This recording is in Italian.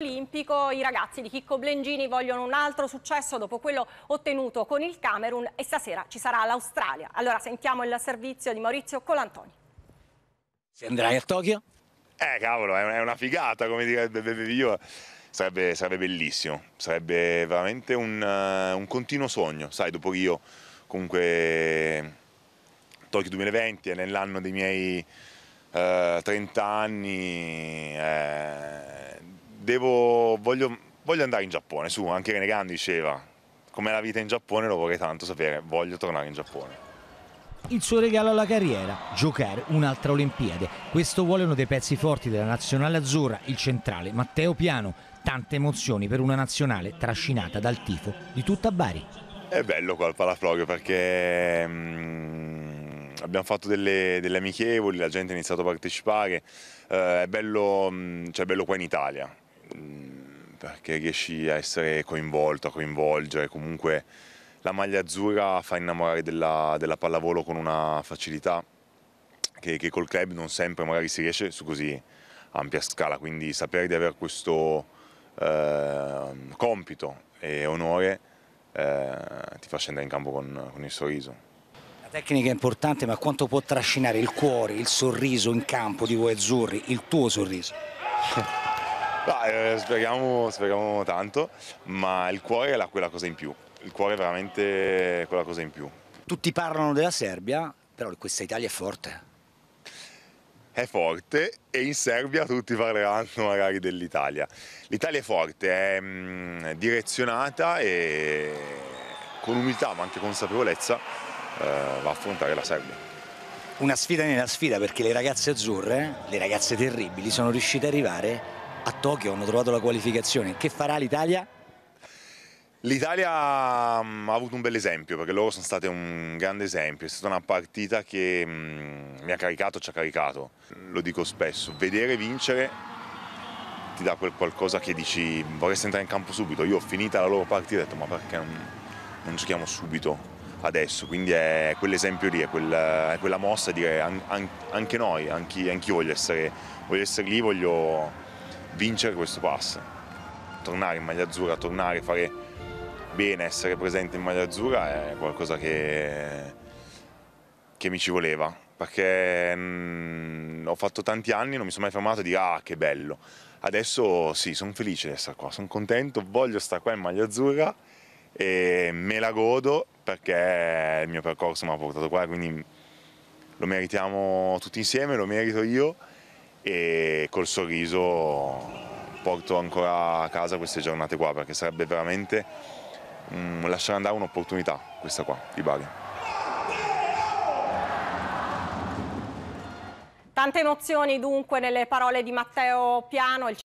olimpico i ragazzi di Chicco Blengini vogliono un altro successo dopo quello ottenuto con il Camerun e stasera ci sarà l'Australia. Allora sentiamo il servizio di Maurizio Colantoni. Se andrai a Tokyo? Eh cavolo, è una figata come direbbe io. Sarebbe, sarebbe, bellissimo, sarebbe veramente un, eh, un continuo sogno, sai, dopo che io comunque Tokyo 2020 è nell'anno dei miei uh, eh, 30 anni, eh, devo, voglio, voglio andare in Giappone, su, anche Renegando diceva, com'è la vita in Giappone lo vorrei tanto sapere, voglio tornare in Giappone il suo regalo alla carriera, giocare un'altra Olimpiade. Questo vuole uno dei pezzi forti della nazionale azzurra, il centrale Matteo Piano. Tante emozioni per una nazionale trascinata dal tifo di tutta Bari. È bello qua al Palaflogio perché mm, abbiamo fatto delle, delle, amichevoli, la gente ha iniziato a partecipare, eh, è bello, mm, cioè, bello qua in Italia, Mm, perché riesci a essere coinvolto, a coinvolgere, comunque la maglia azzurra fa innamorare della, della pallavolo con una facilità che, che, col club non sempre magari si riesce su così ampia scala, quindi sapere di avere questo eh, compito e onore eh, ti fa scendere in campo con, con il sorriso. La tecnica è importante, ma quanto può trascinare il cuore, il sorriso in campo di voi azzurri, il tuo sorriso? No, eh, speriamo, speriamo, tanto, ma il cuore è la, quella cosa in più. Il cuore è veramente quella cosa in più. Tutti parlano della Serbia, però questa Italia è forte. È forte e in Serbia tutti parleranno magari dell'Italia. L'Italia è forte, è mh, mm, direzionata e con umiltà ma anche consapevolezza eh, va a affrontare la Serbia una sfida nella sfida perché le ragazze azzurre, le ragazze terribili, sono riuscite ad arrivare a Tokyo hanno trovato la qualificazione. Che farà l'Italia? L'Italia mm, ha avuto un bel esempio perché loro sono state un grande esempio, è stata una partita che mm, mi ha caricato, ci ha caricato, lo dico spesso, vedere vincere ti dà quel qualcosa che dici vorresti entrare in campo subito, io ho finita la loro partita e ho detto ma perché non, non giochiamo subito adesso, quindi è quell'esempio lì, è, quel, è, quella mossa di dire anche noi, anch'io anch voglio, essere, voglio essere lì, voglio vincere questo pass, tornare in maglia azzurra, tornare, fare bene, essere presente in maglia azzurra è qualcosa che, che mi ci voleva, perché mh, mm, ho fatto tanti anni, e non mi sono mai fermato a dire ah che bello, adesso sì, sono felice di essere qua, sono contento, voglio stare qua in maglia azzurra e me la godo perché il mio percorso mi ha portato qua, quindi lo meritiamo tutti insieme, lo merito io e col sorriso porto ancora a casa queste giornate qua perché sarebbe veramente um, lasciare andare un'opportunità questa qua di Bari. Tante emozioni dunque nelle parole di Matteo Piano.